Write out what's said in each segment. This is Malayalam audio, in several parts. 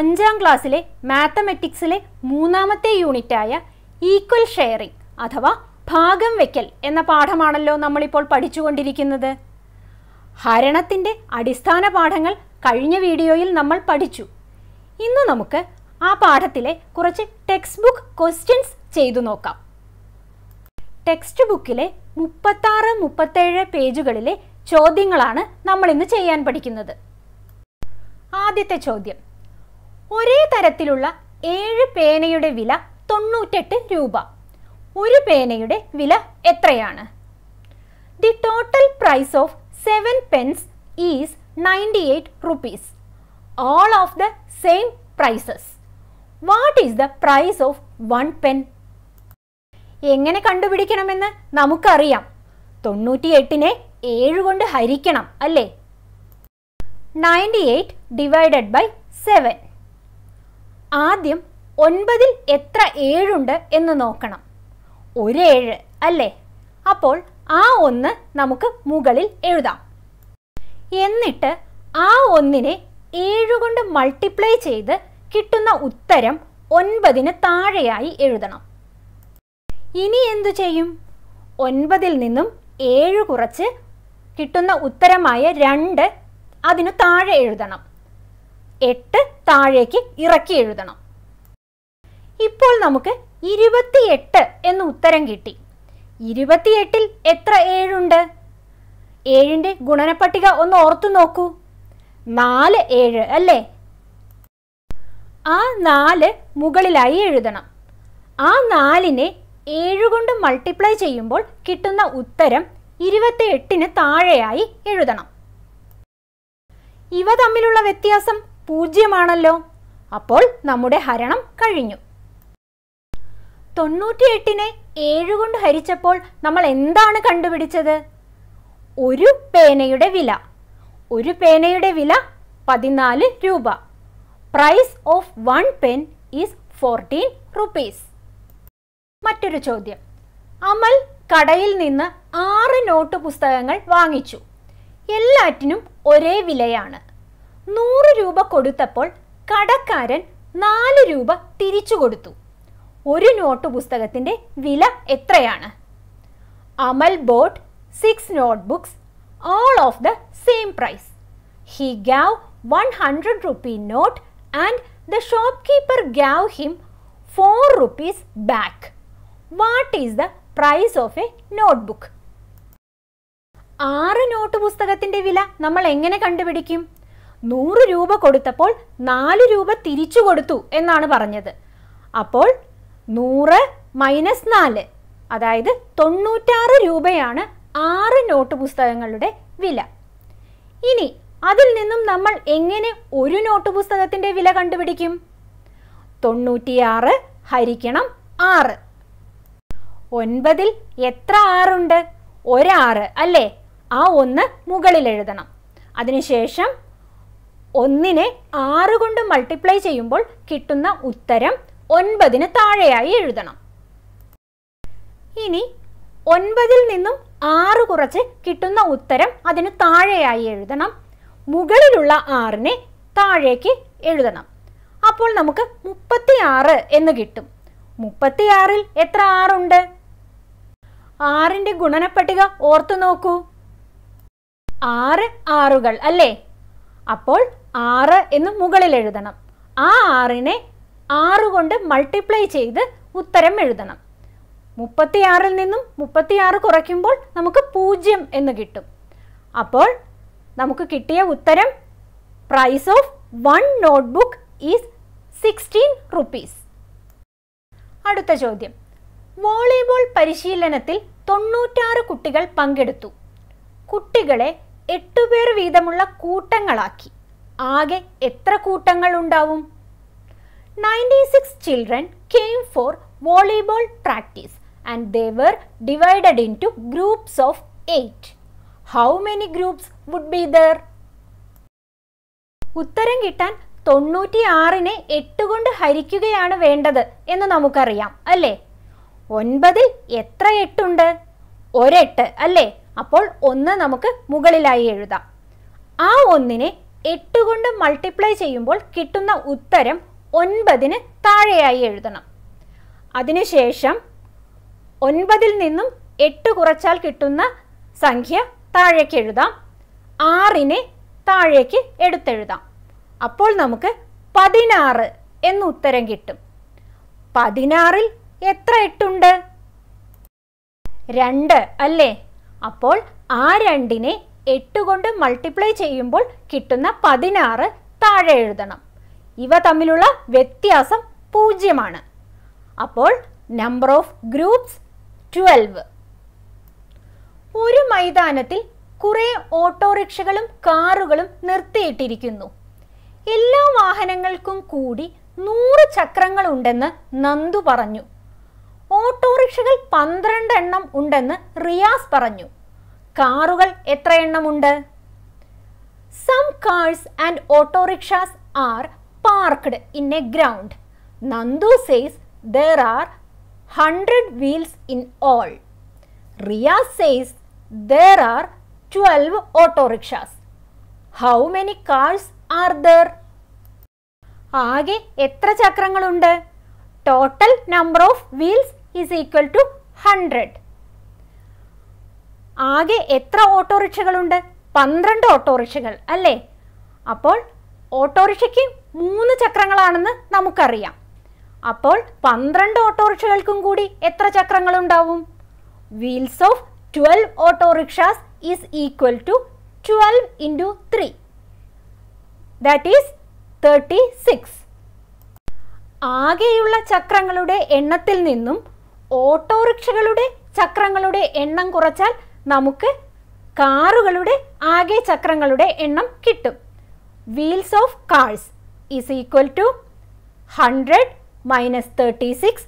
അഞ്ചാം ക്ലാസ്സിലെ മാത്തമെറ്റിക്സിലെ മൂന്നാമത്തെ യൂണിറ്റായ ഈക്വൽ ഷെയറിംഗ് അഥവാ ഭാഗം വെക്കൽ എന്ന പാഠമാണല്ലോ നമ്മളിപ്പോൾ പഠിച്ചുകൊണ്ടിരിക്കുന്നത് ഹരണത്തിൻ്റെ അടിസ്ഥാന പാഠങ്ങൾ കഴിഞ്ഞ വീഡിയോയിൽ നമ്മൾ പഠിച്ചു ഇന്ന് നമുക്ക് ആ പാഠത്തിലെ കുറച്ച് ടെക്സ്റ്റ് ബുക്ക് ക്വസ്റ്റ്യൻസ് ചെയ്തു നോക്കാം ടെക്സ്റ്റ് ബുക്കിലെ മുപ്പത്താറ് മുപ്പത്തേഴ് പേജുകളിലെ ചോദ്യങ്ങളാണ് നമ്മൾ ഇന്ന് ചെയ്യാൻ പഠിക്കുന്നത് ആദ്യത്തെ ചോദ്യം ഒരേ തരത്തിലുള്ള ഏഴ് പേനയുടെ വില തൊണ്ണൂറ്റെട്ട് രൂപ ഒരു പേനയുടെ വില എത്രയാണ് the total price of seven pens is ninety eight rupees all of the same prices what is the price of one pen എങ്ങനെ കണ്ടുപിടിക്കണമെന്ന് നമുക്കറിയാം തൊണ്ണൂറ്റി എട്ടിനെ ഏഴ് കൊണ്ട് ഹരിക്കണം അല്ലേ ninety eight divided by seven ആദ്യം ഒൻപതിൽ എത്ര ഏഴുണ്ട് എന്ന് നോക്കണം ഒരേഴ് അല്ലേ അപ്പോൾ ആ ഒന്ന് നമുക്ക് മുകളിൽ എഴുതാം എന്നിട്ട് ആ ഒന്നിനെ ഏഴ് കൊണ്ട് മൾട്ടിപ്ലൈ ചെയ്ത് കിട്ടുന്ന ഉത്തരം ഒൻപതിന് താഴെയായി എഴുതണം ഇനി എന്തു ചെയ്യും ഒൻപതിൽ നിന്നും ഏഴ് കുറച്ച് കിട്ടുന്ന ഉത്തരമായ രണ്ട് അതിനു താഴെ എഴുതണം എട്ട് താഴേക്ക് ഇറക്കി എഴുതണം ഇപ്പോൾ നമുക്ക് എട്ട് എന്ന് ഉത്തരം കിട്ടി ഇരുപത്തിയെട്ടിൽ എത്ര ഏഴുണ്ട് ഏഴിൻ്റെ ഗുണനപ്പട്ടിക ഒന്ന് ഓർത്തു നോക്കൂ നാല് ഏഴ് അല്ലേ ആ നാല് മുകളിലായി എഴുതണം ആ നാലിനെ ഏഴ് കൊണ്ട് മൾട്ടിപ്ലൈ ചെയ്യുമ്പോൾ കിട്ടുന്ന ഉത്തരം എട്ടിന് താഴെയായി എഴുതണം ഇവ തമ്മിലുള്ള വ്യത്യാസം പൂജ്യമാണല്ലോ അപ്പോൾ നമ്മുടെ ഹരണം കഴിഞ്ഞു തൊണ്ണൂറ്റിയെട്ടിനെ ഏഴ് കൊണ്ട് ഹരിച്ചപ്പോൾ നമ്മൾ എന്താണ് കണ്ടുപിടിച്ചത് ഒരു പേനയുടെ വില ഒരു പേനയുടെ വില പതിനാല് രൂപ price of one pen is fourteen rupees മറ്റൊരു ചോദ്യം അമൽ കടയിൽ നിന്ന് ആറ് നോട്ട് പുസ്തകങ്ങൾ വാങ്ങിച്ചു എല്ലാറ്റിനും ഒരേ വിലയാണ് നൂറ് രൂപ കൊടുത്തപ്പോൾ കടക്കാരൻ നാല് രൂപ തിരിച്ചു കൊടുത്തു ഒരു നോട്ട് പുസ്തകത്തിൻ്റെ വില എത്രയാണ് Amal bought six notebooks all of the same price he gave one hundred rupee note and the shopkeeper gave him four rupees back what is the price of a notebook ആറ് നോട്ട് പുസ്തകത്തിൻ്റെ വില നമ്മൾ എങ്ങനെ കണ്ടുപിടിക്കും നൂറ് രൂപ കൊടുത്തപ്പോൾ നാല് രൂപ തിരിച്ചു കൊടുത്തു എന്നാണ് പറഞ്ഞത് അപ്പോൾ നൂറ് മൈനസ് നാല് അതായത് തൊണ്ണൂറ്റാറ് രൂപയാണ് ആറ് നോട്ട് പുസ്തകങ്ങളുടെ വില ഇനി അതിൽ നിന്നും നമ്മൾ എങ്ങനെ ഒരു നോട്ട് പുസ്തകത്തിൻ്റെ വില കണ്ടുപിടിക്കും തൊണ്ണൂറ്റിയാറ് ഹരിക്കണം ആറ് ഒൻപതിൽ എത്ര ആറുണ്ട് ഒരാറ് അല്ലേ ആ ഒന്ന് മുകളിൽ എഴുതണം അതിനുശേഷം ഒന്നിനെ ആറ് കൊണ്ട് മൾട്ടിപ്ലൈ ചെയ്യുമ്പോൾ കിട്ടുന്ന ഉത്തരം ഒൻപതിന് താഴെയായി എഴുതണം ഇനി ഒൻപതിൽ നിന്നും ആറ് കുറച്ച് കിട്ടുന്ന ഉത്തരം അതിന് താഴെയായി എഴുതണം മുകളിലുള്ള ആറിനെ താഴേക്ക് എഴുതണം അപ്പോൾ നമുക്ക് ആറ് എന്ന് കിട്ടും മുപ്പത്തിയാറിൽ എത്ര ആറുണ്ട് ആറിൻ്റെ ഗുണനപ്പട്ടിക ഓർത്തു നോക്കൂ ആറ് ആറുകൾ അല്ലേ അപ്പോൾ ആറ് എന്ന് മുകളിൽ എഴുതണം ആ ആറിനെ ആറ് കൊണ്ട് മൾട്ടിപ്ലൈ ചെയ്ത് ഉത്തരം എഴുതണം മുപ്പത്തിയാറിൽ നിന്നും മുപ്പത്തിയാറ് കുറയ്ക്കുമ്പോൾ നമുക്ക് പൂജ്യം എന്ന് കിട്ടും അപ്പോൾ നമുക്ക് കിട്ടിയ ഉത്തരം price of one notebook is sixteen rupees അടുത്ത ചോദ്യം വോളിബോൾ പരിശീലനത്തിൽ തൊണ്ണൂറ്റാറ് കുട്ടികൾ പങ്കെടുത്തു കുട്ടികളെ എട്ടുപേർ വീതമുള്ള കൂട്ടങ്ങളാക്കി ആകെ എത്ര കൂട്ടങ്ങൾ ഉണ്ടാവും ninety six children came for volleyball practice and they were divided into groups of eight how many groups would be there ഉത്തരം കിട്ടാൻ തൊണ്ണൂറ്റിയാറിനെ എട്ട് കൊണ്ട് ഹരിക്കുകയാണ് വേണ്ടത് എന്ന് നമുക്കറിയാം അല്ലേ ഒൻപതിൽ എത്ര എട്ടുണ്ട് ഒരെട്ട് അല്ലേ അപ്പോൾ ഒന്ന് നമുക്ക് മുകളിലായി എഴുതാം ആ ഒന്നിനെ എട്ട് കൊണ്ട് മൾട്ടിപ്ലൈ ചെയ്യുമ്പോൾ കിട്ടുന്ന ഉത്തരം ഒൻപതിന് താഴെയായി എഴുതണം അതിനുശേഷം ഒൻപതിൽ നിന്നും എട്ട് കുറച്ചാൽ കിട്ടുന്ന സംഖ്യ താഴേക്ക് എഴുതാം ആറിനെ താഴേക്ക് എടുത്തെഴുതാം അപ്പോൾ നമുക്ക് പതിനാറ് എന്ന് ഉത്തരം കിട്ടും പതിനാറിൽ എത്ര എട്ടുണ്ട് രണ്ട് അല്ലേ അപ്പോൾ ആ രണ്ടിനെ എട്ട് കൊണ്ട് മൾട്ടിപ്ലൈ ചെയ്യുമ്പോൾ കിട്ടുന്ന പതിനാറ് താഴെ എഴുതണം ഇവ തമ്മിലുള്ള വ്യത്യാസം പൂജ്യമാണ് അപ്പോൾ നമ്പർ ഓഫ് ഗ്രൂപ്പ്സ് ട്വൽവ് ഒരു മൈതാനത്തിൽ കുറേ ഓട്ടോറിക്ഷകളും കാറുകളും നിർത്തിയിട്ടിരിക്കുന്നു എല്ലാ വാഹനങ്ങൾക്കും കൂടി നൂറ് ചക്രങ്ങളുണ്ടെന്ന് നന്ദു പറഞ്ഞു ഓട്ടോറിക്ഷകൾ പന്ത്രണ്ട് എണ്ണം ഉണ്ടെന്ന് റിയാസ് പറഞ്ഞു കാറുകൾ എത്ര എണ്ണമുണ്ട് some cars and autorickshaws are parked in a ground Nandu says there are hundred wheels in all Riyas says there are twelve autorickshaws how many cars are there ആകെ എത്ര ചക്രങ്ങളുണ്ട് total number of wheels is equal to hundred ആകെ എത്ര ഓട്ടോറിക്ഷകളുണ്ട് പന്ത്രണ്ട് ഓട്ടോറിക്ഷകൾ അല്ലേ അപ്പോൾ ഓട്ടോറിക്ഷയ്ക്ക് മൂന്ന് ചക്രങ്ങളാണെന്ന് നമുക്കറിയാം അപ്പോൾ പന്ത്രണ്ട് ഓട്ടോറിക്ഷകൾക്കും കൂടി എത്ര ചക്രങ്ങളുണ്ടാവും wheels of twelve autorickshaws is equal to twelve into three that is thirty six ആകെയുള്ള ചക്രങ്ങളുടെ എണ്ണത്തിൽ നിന്നും ഓട്ടോറിക്ഷകളുടെ ചക്രങ്ങളുടെ എണ്ണം കുറച്ചാൽ നമുക്ക് കാറുകളുടെ ആകെ ചക്രങ്ങളുടെ എണ്ണം കിട്ടും wheels of cars is equal to hundred minus thirty six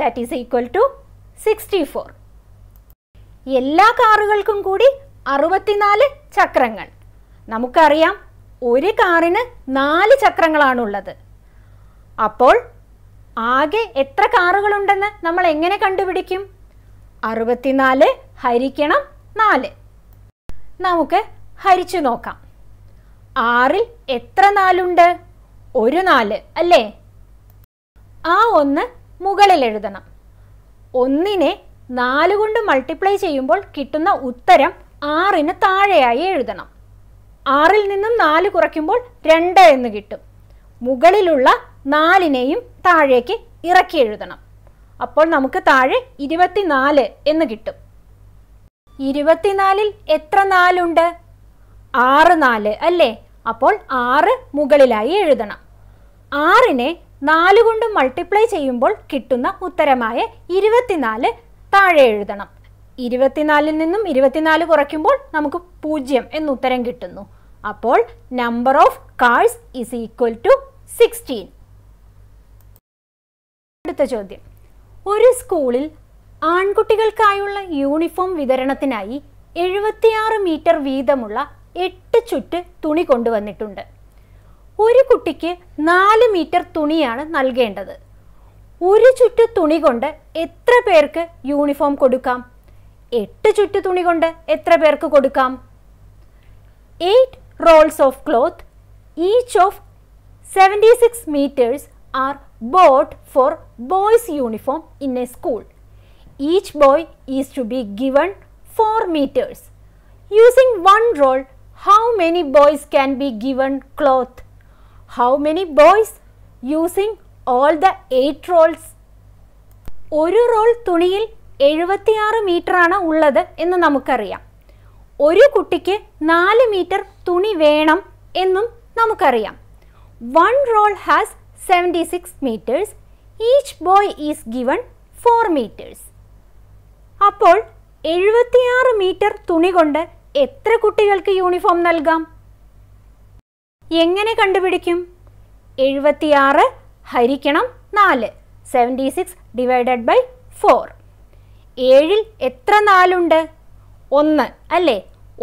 that is equal to sixty four എല്ലാ കാറുകൾക്കും കൂടി അറുപത്തിനാല് ചക്രങ്ങൾ നമുക്കറിയാം ഒരു കാറിന് നാല് ചക്രങ്ങളാണുള്ളത് അപ്പോൾ ആകെ എത്ര കാറുകളുണ്ടെന്ന് നമ്മൾ എങ്ങനെ കണ്ടുപിടിക്കും അറുപത്തിനാല് ഹരിക്കണം നാല് നമുക്ക് ഹരിച്ചു നോക്കാം ആറിൽ എത്ര നാലുണ്ട് ഒരു നാല് അല്ലേ ആ ഒന്ന് മുകളിൽ എഴുതണം ഒന്നിനെ നാല് കൊണ്ട് മൾട്ടിപ്ലൈ ചെയ്യുമ്പോൾ കിട്ടുന്ന ഉത്തരം ആറിന് താഴെയായി എഴുതണം ആറിൽ നിന്നും നാല് കുറയ്ക്കുമ്പോൾ രണ്ട് എന്ന് കിട്ടും മുകളിലുള്ള നാലിനെയും താഴേക്ക് ഇറക്കി എഴുതണം അപ്പോൾ നമുക്ക് താഴെ ഇരുപത്തിനാല് എന്ന് കിട്ടും ഇരുപത്തിനാലിൽ എത്ര നാലുണ്ട് ആറ് നാല് അല്ലേ അപ്പോൾ ആറ് മുകളിലായി എഴുതണം ആറിനെ നാല് കൊണ്ട് മൾട്ടിപ്ലൈ ചെയ്യുമ്പോൾ കിട്ടുന്ന ഉത്തരമായ ഇരുപത്തിനാല് താഴെ എഴുതണം ഇരുപത്തിനാലിൽ നിന്നും ഇരുപത്തിനാല് കുറയ്ക്കുമ്പോൾ നമുക്ക് പൂജ്യം എന്നുത്തരം കിട്ടുന്നു അപ്പോൾ number of cars is equal to sixteen അടുത്ത ചോദ്യം ഒരു സ്കൂളിൽ ആൺകുട്ടികൾക്കായുള്ള യൂണിഫോം വിതരണത്തിനായി എഴുപത്തിയാറ് മീറ്റർ വീതമുള്ള എട്ട് ചുറ്റ് തുണി കൊണ്ടുവന്നിട്ടുണ്ട് ഒരു കുട്ടിക്ക് നാല് മീറ്റർ തുണിയാണ് നൽകേണ്ടത് ഒരു ചുറ്റ് തുണി കൊണ്ട് എത്ര പേർക്ക് യൂണിഫോം കൊടുക്കാം എട്ട് ചുറ്റ് തുണി കൊണ്ട് എത്ര പേർക്ക് കൊടുക്കാം eight rolls of cloth each of seventy six metres are bought for boys' uniform in a school. Each boy is to be given 4 meters. Using one roll, how many boys can be given cloth? How many boys? Using all the 8 rolls. ഒരു റോൾ തുണിയിൽ 76 മീറ്ററാണ് ഉള്ളത് എന്ന് നമുക്കറിയാം ഒരു കുട്ടിക്ക് നാല് മീറ്റർ തുണി വേണം എന്നും നമുക്കറിയാം one roll has 76 meters. Each boy is given 4 meters. അപ്പോൾ എഴുപത്തിയാറ് മീറ്റർ തുണി കൊണ്ട് എത്ര കുട്ടികൾക്ക് യൂണിഫോം നൽകാം എങ്ങനെ കണ്ടുപിടിക്കും എഴുപത്തിയാറ് ഹരിക്കണം നാല് seventy six divided by four ഏഴിൽ എത്ര നാലുണ്ട് ഒന്ന് അല്ലേ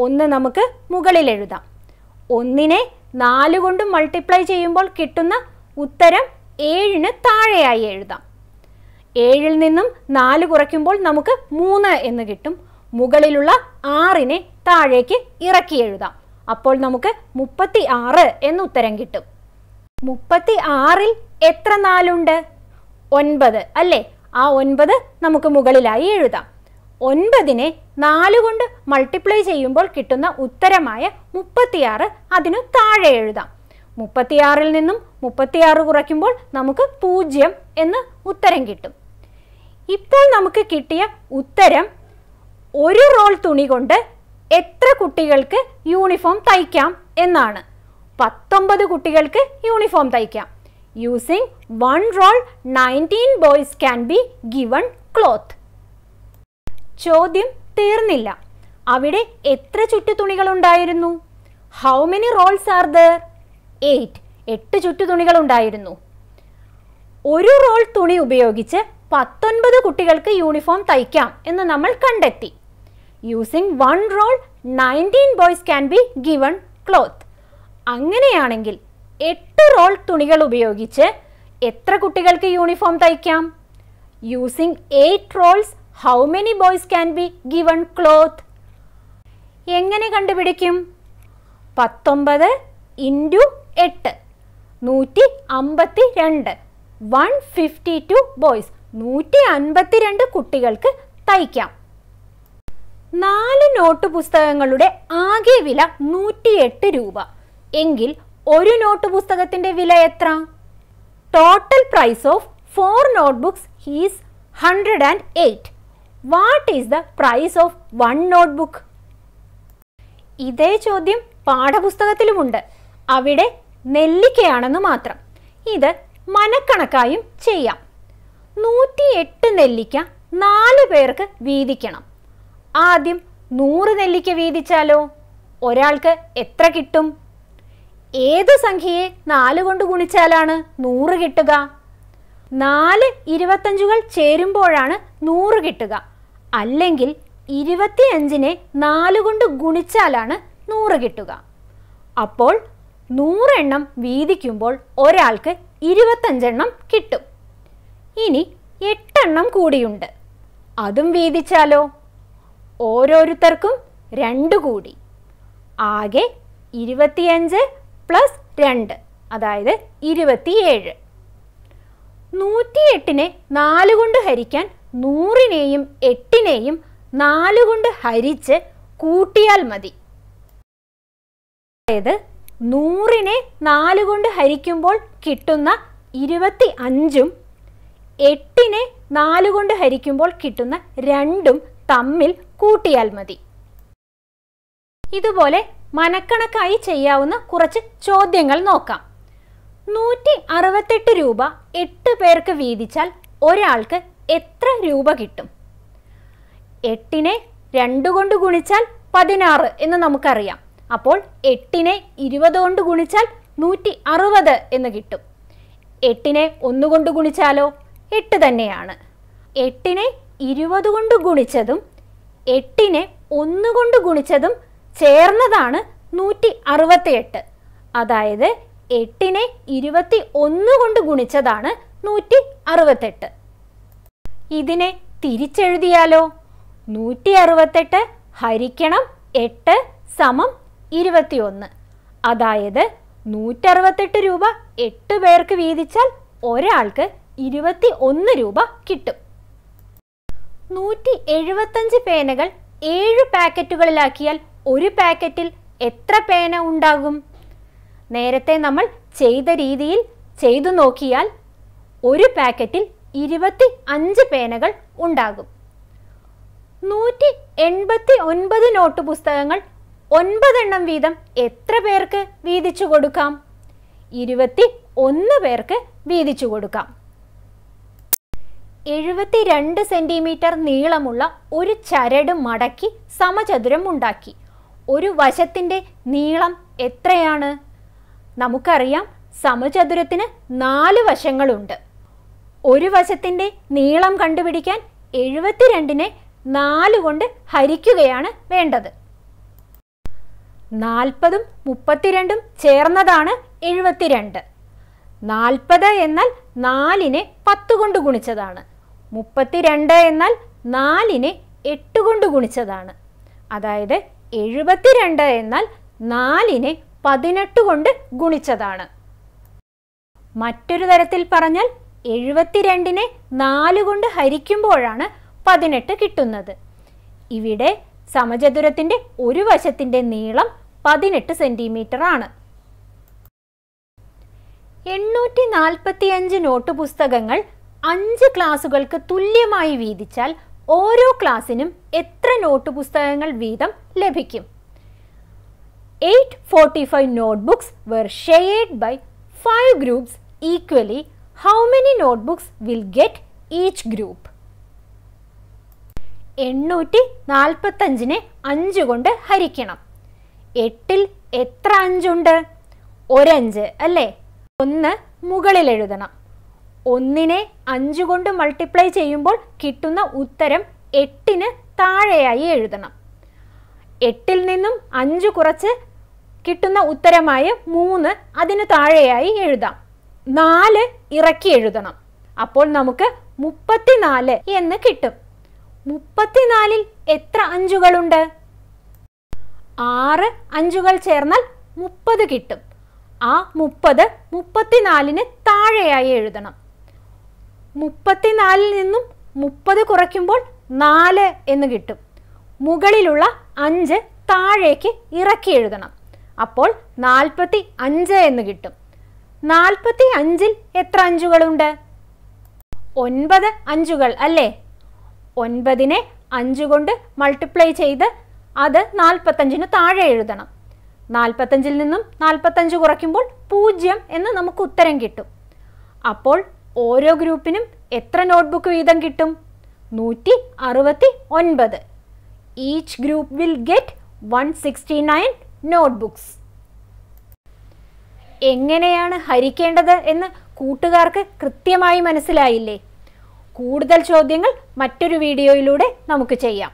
ഒന്ന് നമുക്ക് മുകളിൽ എഴുതാം ഒന്നിനെ നാല് കൊണ്ട് മൾട്ടിപ്ലൈ ചെയ്യുമ്പോൾ കിട്ടുന്ന ഉത്തരം ഏഴിന് താഴെയായി എഴുതാം ഏഴിൽ നിന്നും നാല് കുറയ്ക്കുമ്പോൾ നമുക്ക് മൂന്ന് എന്ന് കിട്ടും മുകളിലുള്ള ആറിനെ താഴേക്ക് ഇറക്കി എഴുതാം അപ്പോൾ നമുക്ക് മുപ്പത്തി ആറ് എന്ന് ഉത്തരം കിട്ടും മുപ്പത്തി ആറിൽ എത്ര നാലുണ്ട് ഒൻപത് അല്ലേ ആ ഒൻപത് നമുക്ക് മുകളിലായി എഴുതാം ഒൻപതിനെ നാല് കൊണ്ട് മൾട്ടിപ്ലൈ ചെയ്യുമ്പോൾ കിട്ടുന്ന ഉത്തരമായ മുപ്പത്തിയാറ് അതിനു താഴെ എഴുതാം മുപ്പത്തിയാറിൽ നിന്നും മുപ്പത്തിയാറ് കുറയ്ക്കുമ്പോൾ നമുക്ക് പൂജ്യം എന്ന് ഉത്തരം കിട്ടും ഇപ്പോൾ നമുക്ക് കിട്ടിയ ഉത്തരം ഒരു റോൾ തുണി കൊണ്ട് എത്ര കുട്ടികൾക്ക് യൂണിഫോം തയ്ക്കാം എന്നാണ് പത്തൊമ്പത് കുട്ടികൾക്ക് യൂണിഫോം തയ്ക്കാം using one roll nineteen boys can be given cloth ചോദ്യം തീർന്നില്ല അവിടെ എത്ര ചുറ്റു തുണികളുണ്ടായിരുന്നു how many rolls are there eight എട്ട് ചുറ്റു തുണികൾ ഉണ്ടായിരുന്നു ഒരു റോൾ തുണി ഉപയോഗിച്ച് പത്തൊൻപത് കുട്ടികൾക്ക് യൂണിഫോം തയ്ക്കാം എന്ന് നമ്മൾ കണ്ടെത്തി using one roll nineteen boys can be given cloth അങ്ങനെയാണെങ്കിൽ എട്ട് റോൾ തുണികൾ ഉപയോഗിച്ച് എത്ര കുട്ടികൾക്ക് യൂണിഫോം തയ്ക്കാം using eight rolls how many boys can be given cloth എങ്ങനെ കണ്ടുപിടിക്കും പത്തൊമ്പത് ഇൻറ്റു എട്ട് നൂറ്റി അമ്പത്തി രണ്ട് വൺ ഫിഫ്റ്റി ടു ബോയ്സ് നൂറ്റി അൻപത്തിരണ്ട് കുട്ടികൾക്ക് തയ്ക്കാം നാല് നോട്ട് പുസ്തകങ്ങളുടെ ആകെ വില നൂറ്റിയെട്ട് രൂപ എങ്കിൽ ഒരു നോട്ട് പുസ്തകത്തിൻ്റെ വില എത്ര total price of four note books is hundred and eight what is the price of one note book ഇതേ ചോദ്യം പാഠപുസ്തകത്തിലുമുണ്ട് അവിടെ നെല്ലിക്കയാണെന്ന് മാത്രം ഇത് മനക്കണക്കായും ചെയ്യാം നൂറ്റി എട്ട് നെല്ലിക്ക നാല് പേർക്ക് വീതിക്കണം ആദ്യം നൂറ് നെല്ലിക്ക വീതിച്ചാലോ ഒരാൾക്ക് എത്ര കിട്ടും ഏത് സംഖ്യയെ നാല് കൊണ്ട് ഗുണിച്ചാലാണ് നൂറ് കിട്ടുക നാല് ഇരുപത്തഞ്ചുകൾ ചേരുമ്പോഴാണ് നൂറ് കിട്ടുക അല്ലെങ്കിൽ ഇരുപത്തിയഞ്ചിനെ നാല് കൊണ്ട് ഗുണിച്ചാലാണ് നൂറ് കിട്ടുക അപ്പോൾ നൂറെണ്ണം വീതിക്കുമ്പോൾ ഒരാൾക്ക് ഇരുപത്തഞ്ചെണ്ണം കിട്ടും ഇനി എട്ടെണ്ണം കൂടിയുണ്ട് അതും വീതിച്ചാലോ ഓരോരുത്തർക്കും രണ്ട് കൂടി ആകെ ഇരുപത്തിയഞ്ച് പ്ലസ് രണ്ട് അതായത് ഇരുപത്തിയേഴ് നൂറ്റിയെട്ടിനെ നാല് കൊണ്ട് ഹരിക്കാൻ നൂറിനെയും എട്ടിനെയും നാല് കൊണ്ട് ഹരിച്ച് കൂട്ടിയാൽ മതി അതായത് നൂറിനെ നാല് കൊണ്ട് ഹരിക്കുമ്പോൾ കിട്ടുന്ന ഇരുപത്തി അഞ്ചും എട്ടിനെ നാല് കൊണ്ട് ഹരിക്കുമ്പോൾ കിട്ടുന്ന രണ്ടും തമ്മിൽ കൂട്ടിയാൽ മതി ഇതുപോലെ മനക്കണക്കായി ചെയ്യാവുന്ന കുറച്ച് ചോദ്യങ്ങൾ നോക്കാം നൂറ്റി അറുപത്തെട്ട് രൂപ എട്ട് പേർക്ക് വീതിച്ചാൽ ഒരാൾക്ക് എത്ര രൂപ കിട്ടും എട്ടിനെ രണ്ടു കൊണ്ട് ഗുണിച്ചാൽ പതിനാറ് എന്ന് നമുക്കറിയാം അപ്പോൾ എട്ടിനെ ഇരുപത് കൊണ്ട് ഗുണിച്ചാൽ നൂറ്റി അറുപത് എന്ന് കിട്ടും എട്ടിനെ ഒന്നുകൊണ്ട് ഗുണിച്ചാലോ എട്ട് തന്നെയാണ് എട്ടിനെ ഇരുപത് കൊണ്ട് ഗുണിച്ചതും എട്ടിനെ ഒന്നുകൊണ്ട് ഗുണിച്ചതും ചേർന്നതാണ് നൂറ്റി അറുപത്തിയെട്ട് അതായത് എട്ടിനെ ഇരുപത്തി ഒന്ന് കൊണ്ട് ഗുണിച്ചതാണ് നൂറ്റി അറുപത്തെട്ട് ഇതിനെ തിരിച്ചെഴുതിയാലോ നൂറ്റി അറുപത്തെട്ട് ഹരിക്കണം എട്ട് സമം ഇരുപത്തിയൊന്ന് അതായത് നൂറ്ററുപത്തെട്ട് രൂപ എട്ട് പേർക്ക് വീതിച്ചാൽ ഒരാൾക്ക് ഇരുപത്തി ഒന്ന് രൂപ കിട്ടും നൂറ്റി എഴുപത്തഞ്ച് പേനകൾ ഏഴ് പാക്കറ്റുകളിലാക്കിയാൽ ഒരു പാക്കറ്റിൽ എത്ര പേന ഉണ്ടാകും നേരത്തെ നമ്മൾ ചെയ്ത രീതിയിൽ ചെയ്തു നോക്കിയാൽ ഒരു പാക്കറ്റിൽ ഇരുപത്തി അഞ്ച് പേനകൾ ഉണ്ടാകും നൂറ്റി എൺപത്തി ഒൻപത് നോട്ട് പുസ്തകങ്ങൾ ഒൻപതെണ്ണം വീതം എത്ര പേർക്ക് വീതിച്ചു കൊടുക്കാം ഇരുപത്തി ഒന്ന് പേർക്ക് വീതിച്ചു കൊടുക്കാം രണ്ട് സെൻറ്റിമീറ്റർ നീളമുള്ള ഒരു ചരട് മടക്കി സമചതുരം ഉണ്ടാക്കി ഒരു വശത്തിൻ്റെ നീളം എത്രയാണ് നമുക്കറിയാം സമചതുരത്തിന് നാല് വശങ്ങളുണ്ട് ഒരു വശത്തിൻ്റെ നീളം കണ്ടുപിടിക്കാൻ എഴുപത്തിരണ്ടിനെ നാല് കൊണ്ട് ഹരിക്കുകയാണ് വേണ്ടത് നാൽപ്പതും മുപ്പത്തിരണ്ടും ചേർന്നതാണ് എഴുപത്തിരണ്ട് നാൽപ്പത് എന്നാൽ നാലിനെ പത്ത് കൊണ്ട് ഗുണിച്ചതാണ് മുപ്പത്തിരണ്ട് എന്നാൽ നാലിനെ എട്ട് കൊണ്ട് ഗുണിച്ചതാണ് അതായത് എഴുപത്തിരണ്ട് എന്നാൽ നാലിനെ പതിനെട്ട് കൊണ്ട് ഗുണിച്ചതാണ് മറ്റൊരു തരത്തിൽ പറഞ്ഞാൽ എഴുപത്തിരണ്ടിനെ നാല് കൊണ്ട് ഹരിക്കുമ്പോഴാണ് പതിനെട്ട് കിട്ടുന്നത് ഇവിടെ സമചതുരത്തിൻ്റെ ഒരു വശത്തിൻ്റെ നീളം പതിനെട്ട് സെൻറ്റിമീറ്റർ ആണ് എണ്ണൂറ്റി നാൽപ്പത്തിയഞ്ച് നോട്ട് പുസ്തകങ്ങൾ അഞ്ച് ക്ലാസുകൾക്ക് തുല്യമായി വീതിച്ചാൽ ഓരോ ക്ലാസ്സിനും എത്ര നോട്ട് പുസ്തകങ്ങൾ വീതം ലഭിക്കും eight forty five note books were shared by five groups equally how many note books will get each group എണ്ണൂറ്റി നാൽപ്പത്തഞ്ചിനെ അഞ്ചുകൊണ്ട് ഹരിക്കണം എട്ടിൽ എത്ര അഞ്ചുണ്ട് ഒരഞ്ച് അല്ലേ ഒന്ന് മുകളിൽ എഴുതണം ഒന്നിനെ അഞ്ച് കൊണ്ട് മൾട്ടിപ്ലൈ ചെയ്യുമ്പോൾ കിട്ടുന്ന ഉത്തരം എട്ടിന് താഴെയായി എഴുതണം എട്ടിൽ നിന്നും അഞ്ച് കുറച്ച് കിട്ടുന്ന ഉത്തരമായ മൂന്ന് അതിന് താഴെയായി എഴുതാം നാല് ഇറക്കി എഴുതണം അപ്പോൾ നമുക്ക് മുപ്പത്തിനാല് എന്ന് കിട്ടും മുപ്പത്തിനാലിൽ എത്ര അഞ്ചുകളുണ്ട് ആറ് അഞ്ചുകൾ ചേർന്നാൽ മുപ്പത് കിട്ടും ആ മുപ്പത് മുപ്പത്തിനാലിന് താഴെയായി എഴുതണം മുപ്പത്തിനാലിൽ നിന്നും മുപ്പത് കുറയ്ക്കുമ്പോൾ നാല് എന്ന് കിട്ടും മുകളിലുള്ള അഞ്ച് താഴേക്ക് ഇറക്കി എഴുതണം അപ്പോൾ നാൽപ്പത്തി അഞ്ച് എന്ന് കിട്ടും നാൽപ്പത്തി അഞ്ചിൽ എത്ര അഞ്ചുകളുണ്ട് ഒൻപത് അഞ്ചുകൾ അല്ലേ ഒൻപതിനെ അഞ്ചുകൊണ്ട് മൾട്ടിപ്ലൈ ചെയ്ത് അത് നാൽപ്പത്തഞ്ചിന് താഴെ എഴുതണം നാൽപ്പത്തഞ്ചിൽ നിന്നും നാൽപ്പത്തഞ്ച് കുറയ്ക്കുമ്പോൾ പൂജ്യം എന്ന് നമുക്ക് ഉത്തരം കിട്ടും അപ്പോൾ ഓരോ ഗ്രൂപ്പിനും എത്ര നോട്ട്ബുക്ക് വീതം കിട്ടും നൂറ്റി അറുപത്തി ഒൻപത് each group will get one sixty nine notebooks എങ്ങനെയാണ് ഹരിക്കേണ്ടത് എന്ന് കൂട്ടുകാർക്ക് കൃത്യമായി മനസ്സിലായില്ലേ കൂടുതൽ ചോദ്യങ്ങൾ മറ്റൊരു വീഡിയോയിലൂടെ നമുക്ക് ചെയ്യാം